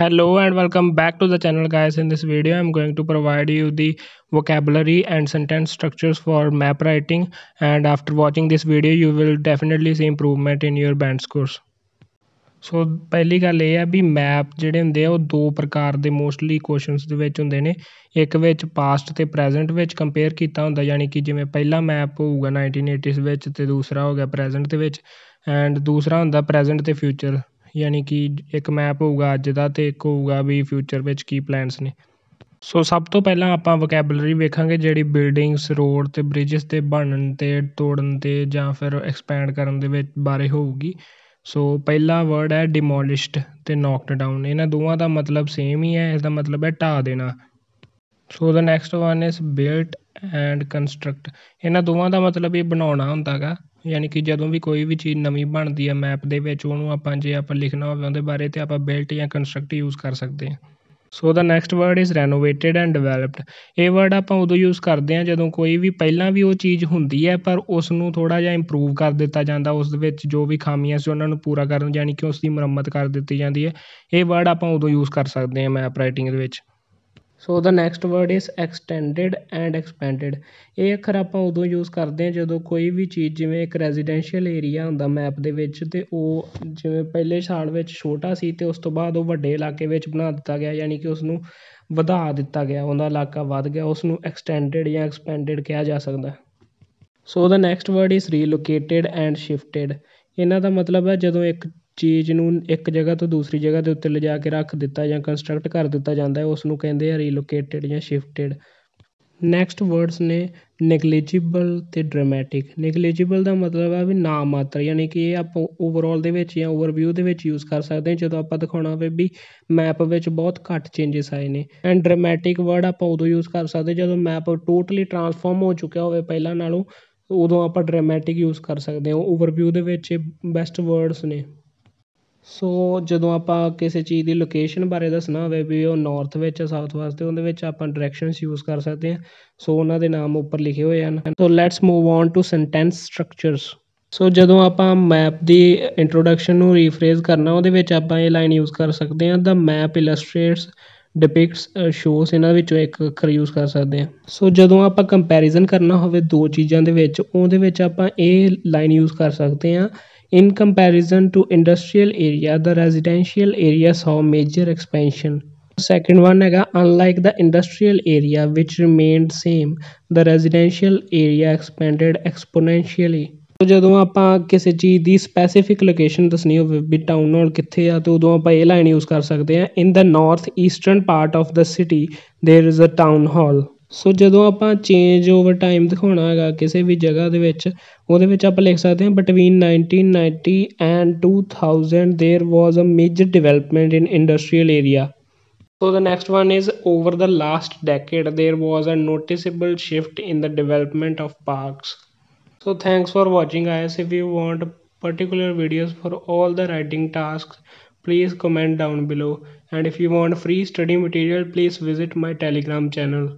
hello and welcome back to the channel guys in this video i'm going to provide you the vocabulary and sentence structures for map writing and after watching this video you will definitely see improvement in your band scores so pehli gal eh hai bhi map jehde hunde oh do prakar de mostly questions de vich hunde ne ek vich past te present vich compare kita hunda yani ki jivein pehla map hoga 1980s vich te dusra hoga present de vich and dusra hunda present te future ਯਾਨੀ ਕਿ ਇੱਕ map ਹੋਊਗਾ ਅੱਜ ਦਾ ਅਤੇ ਇੱਕ ਹੋਊਗਾ ਵੀ future ਵਿੱਚ ਕੀ plans ਨੇ ਸੋ ਸਭ ਤੋਂ ਪਹਿਲਾਂ ਆਪਾਂ ਵੋਕੈਬਲਰੀ ਵੇਖਾਂਗੇ ਜਿਹੜੀ ਬਿਲਡਿੰਗਸ ਰੋਡ ਅਤੇ ਬ੍ਰਿਜਸ ਦੇ ਬਣਨ 'ਤੇ ਤੋੜਨ 'ਤੇ ਜਾਂ ਫਿਰ ਐਕਸਪੈਂਡ ਕਰਨ ਦੇ ਵਿੱਚ ਬਾਰੇ ਹੋਊਗੀ ਸੋ ਪਹਿਲਾ ਵਰਡ ਹੈ ਡਿਮੋਲਿਸ਼ਡ ਅਤੇ ਨੌਕਡ ਡਾਊਨ ਇਹਨਾਂ ਦੋਵਾਂ ਦਾ ਮਤਲਬ ਸੇਮ ਹੀ ਹੈ ਇਸਦਾ ਮਤਲਬ ਹੈ ਢਾਹ ਦੇਣਾ so the next one is built and construct ਇਹਨਾਂ ਦੋਵਾਂ ਦਾ ਮਤਲਬ ਇਹ ਬਣਾਉਣਾ ਹੁੰਦਾ ਗਾ ਯਾਨੀ ਕਿ ਜਦੋਂ ਵੀ ਕੋਈ ਵੀ ਚੀਜ਼ ਨਵੀਂ ਬਣਦੀ ਹੈ ਮੈਪ ਦੇ ਵਿੱਚ ਉਹਨੂੰ ਆਪਾਂ ਜੇ ਆਪਾਂ ਲਿਖਣਾ ਹੋਵੇ ਉਹਦੇ ਬਾਰੇ ਤਾਂ ਆਪਾਂ ਬਿਲਟ ਜਾਂ ਕੰਸਟਰਕਟ ਯੂਜ਼ ਕਰ ਸਕਦੇ ਹਾਂ so the next word is renovated and developed ਇਹ ਵਰਡ ਆਪਾਂ ਉਦੋਂ ਯੂਜ਼ ਕਰਦੇ ਹਾਂ ਜਦੋਂ ਕੋਈ ਵੀ ਪਹਿਲਾਂ ਵੀ ਉਹ ਚੀਜ਼ ਹੁੰਦੀ ਹੈ ਪਰ ਉਸ ਨੂੰ ਥੋੜਾ ਜਿਹਾ ਇੰਪਰੂਵ ਕਰ ਦਿੱਤਾ ਜਾਂਦਾ ਉਸ ਦੇ ਵਿੱਚ ਜੋ ਵੀ ਖਾਮੀਆਂ ਸੀ ਉਹਨਾਂ ਨੂੰ ਪੂਰਾ ਕਰਨ ਯਾਨੀ ਕਿ ਉਸ ਦੀ ਮੁਰੰਮਤ ਕਰ ਦਿੱਤੀ ਜਾਂਦੀ ਹੈ ਇਹ ਵਰਡ ਆਪਾਂ ਉਦੋਂ ਯੂਜ਼ ਕਰ ਸਕਦੇ ਹਾਂ ਮੈਪ ਰਾਈਟਿੰਗ ਦੇ ਵਿੱਚ so the next word is extended and expanded ਇਹ ਅੱਖਰ ਆਪਾਂ ਉਦੋਂ ਯੂਜ਼ ਕਰਦੇ ਹਾਂ ਜਦੋਂ ਕੋਈ ਵੀ ਚੀਜ਼ ਜਿਵੇਂ ਇੱਕ ਰੈਜ਼ੀਡੈਂਸ਼ੀਅਲ ਏਰੀਆ ਹੁੰਦਾ ਮੈਪ ਦੇ ਵਿੱਚ ਤੇ ਉਹ ਜਿਵੇਂ ਪਹਿਲੇ ਸਾਲ ਵਿੱਚ ਛੋਟਾ ਸੀ ਤੇ ਉਸ ਤੋਂ ਬਾਅਦ ਉਹ ਵੱਡੇ ਇਲਾਕੇ ਵਿੱਚ ਬਣਾ ਦਿੱਤਾ ਗਿਆ ਯਾਨੀ ਕਿ ਉਸ ਨੂੰ ਵਧਾ ਦਿੱਤਾ ਗਿਆ ਉਹਦਾ ਇਲਾਕਾ ਵੱਧ ਗਿਆ ਉਸ ਨੂੰ ਐਕਸਟੈਂਡਡ ਜਾਂ ਐਕਸਪੈਂਡਡ ਕਿਹਾ ਜਾ ਸਕਦਾ so the next word is relocated and shifted ਇਹਨਾਂ ਦਾ ਮਤਲਬ ਹੈ ਜਦੋਂ ਇੱਕ ਚੀਜ਼ ਨੂੰ ਇੱਕ ਜਗ੍ਹਾ ਤੋਂ ਦੂਸਰੀ ਜਗ੍ਹਾ ਦੇ ਉੱਤੇ ਲਿਜਾ ਕੇ ਰੱਖ ਦਿੱਤਾ ਜਾਂ ਕੰਸਟਰਕਟ ਕਰ ਦਿੱਤਾ ਜਾਂਦਾ ਹੈ ਉਸ ਨੂੰ ਕਹਿੰਦੇ ਆ ਰੀਲੋਕੇਟਿਡ ਜਾਂ ਸ਼ਿਫਟਿਡ ਨੈਕਸਟ ਵਰਡਸ ਨੇ ਨੈਗਲੀਜੀਬਲ ਅਤੇ ਡਰਾਮੈਟਿਕ ਨੈਗਲੀਜੀਬਲ ਦਾ ਮਤਲਬ ਆ ਵੀ ਨਾ ਮਾਤਰ ਯਾਨੀ ਕਿ ਇਹ ਆਪਾਂ ਓਵਰਆਲ ਦੇ ਵਿੱਚ ਜਾਂ ਓਵਰਵਿਊ ਦੇ ਵਿੱਚ ਯੂਜ਼ ਕਰ ਸਕਦੇ ਹਾਂ ਜਦੋਂ ਆਪਾਂ ਦਿਖਾਉਣਾ ਹੋਵੇ ਵੀ ਮੈਪ ਵਿੱਚ ਬਹੁਤ ਘੱਟ ਚੇਂਜਸ ਆਏ ਨੇ ਐਂਡ ਡਰਾਮੈਟਿਕ ਵਰਡ ਆਪਾਂ ਉਦੋਂ ਯੂਜ਼ ਕਰ ਸਕਦੇ ਜਦੋਂ ਮੈਪ ਟੋਟਲੀ ਟਰਾਂਸਫਾਰਮ ਹੋ ਚੁੱਕਿਆ ਹੋਵੇ ਪਹਿਲਾਂ ਨਾਲੋਂ ਉਦੋਂ ਆਪਾਂ ਡਰਾਮੈਟਿਕ ਯੂਜ਼ ਕਰ ਸਕਦੇ ਹਾਂ ਓਵਰਵਿਊ ਦੇ ਵਿੱਚ ਇਹ ਬੈਸਟ ਵਰਡਸ ਨੇ ਸੋ ਜਦੋਂ ਆਪਾਂ ਕਿਸੇ ਚੀਜ਼ ਦੀ ਲੋਕੇਸ਼ਨ ਬਾਰੇ ਦੱਸਣਾ ਹੋਵੇ ਵੀ ਉਹ ਨੌਰਥ ਵਿੱਚ ਆ ਸਾਊਥ ਵਾਸਤੇ ਤਾਂ ਉਹਦੇ ਵਿੱਚ ਆਪਾਂ ਡਾਇਰੈਕਸ਼ਨਸ ਯੂਜ ਕਰ ਸਕਦੇ ਹਾਂ ਸੋ ਉਹਨਾਂ ਦੇ ਨਾਮ ਉੱਪਰ ਲਿਖੇ ਹੋਏ ਹਨ so let's move on to sentence structures so ਜਦੋਂ ਆਪਾਂ ਮੈਪ ਦੀ ਇੰਟਰੋਡਕਸ਼ਨ ਨੂੰ ਰੀਫਰੇਜ਼ ਕਰਨਾ ਉਹਦੇ ਵਿੱਚ ਆਪਾਂ ਇਹ ਲਾਈਨ ਯੂਜ਼ ਕਰ ਸਕਦੇ ਹਾਂ the map illustrates depicts shows uh, ਇਹਨਾਂ ਵਿੱਚੋਂ ਇੱਕ ਅੱਖਰ ਯੂਜ਼ ਕਰ ਸਕਦੇ ਹਾਂ ਸੋ ਜਦੋਂ ਆਪਾਂ ਕੰਪੈਰੀਜ਼ਨ ਕਰਨਾ ਹੋਵੇ ਦੋ ਚੀਜ਼ਾਂ ਦੇ ਵਿੱਚ ਉਹਦੇ ਵਿੱਚ ਆਪਾਂ ਇਹ ਲਾਈਨ ਯੂਜ਼ ਕਰ ਸਕਦੇ ਹਾਂ in comparison to industrial area the residential area saw major expansion second one ਹੈਗਾ unlike the industrial area which remained same the residential area expanded exponentially ਜਦੋਂ ਆਪਾਂ ਕਿਸੇ ਚੀਜ਼ ਦੀ ਸਪੈਸੀਫਿਕ ਲੋਕੇਸ਼ਨ ਦੱਸਣੀ ਹੋਵੇ ਵੀ ਟਾਊਨ ਹਾਲ ਕਿੱਥੇ ਆ ਤੇ ਉਦੋਂ ਆਪਾਂ ਇਹ ਲਾਈਨ ਯੂਜ ਕਰ ਸਕਦੇ ਆ in the north eastern part of the city there is a town hall so ਜਦੋਂ ਆਪਾਂ ਚੇਂਜ ਓਵਰ ਟਾਈਮ ਦਿਖਾਉਣਾ ਹੈਗਾ ਕਿਸੇ ਵੀ ਜਗ੍ਹਾ ਦੇ ਵਿੱਚ ਉਹਦੇ ਵਿੱਚ ਆਪਾਂ ਲਿਖ ਸਕਦੇ ਹਾਂ between 1990 and 2000 there was a major development in industrial area so the next one is over the last decade there was a noticeable shift in the development of parks So thanks for watching guys. If you want particular videos for all the writing tasks, please comment down below. And if you want free study material, please visit my telegram channel.